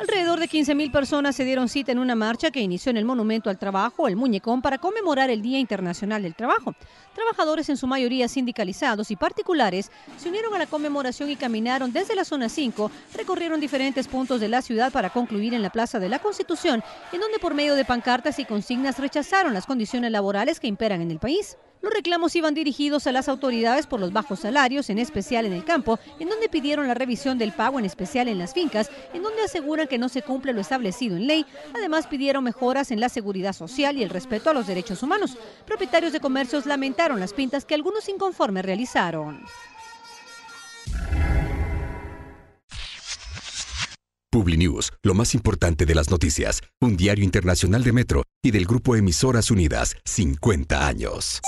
Alrededor de 15.000 personas se dieron cita en una marcha que inició en el Monumento al Trabajo, el Muñecón, para conmemorar el Día Internacional del Trabajo. Trabajadores en su mayoría sindicalizados y particulares se unieron a la conmemoración y caminaron desde la zona 5, recorrieron diferentes puntos de la ciudad para concluir en la Plaza de la Constitución, en donde por medio de pancartas y consignas rechazaron las condiciones laborales que imperan en el país. Los reclamos iban dirigidos a las autoridades por los bajos salarios, en especial en el campo, en donde pidieron la revisión del pago, en especial en las fincas, en donde aseguran que no se cumple lo establecido en ley. Además, pidieron mejoras en la seguridad social y el respeto a los derechos humanos. Propietarios de comercios lamentaron las pintas que algunos inconformes realizaron. PubliNews, lo más importante de las noticias, un diario internacional de Metro y del grupo Emisoras Unidas, 50 años.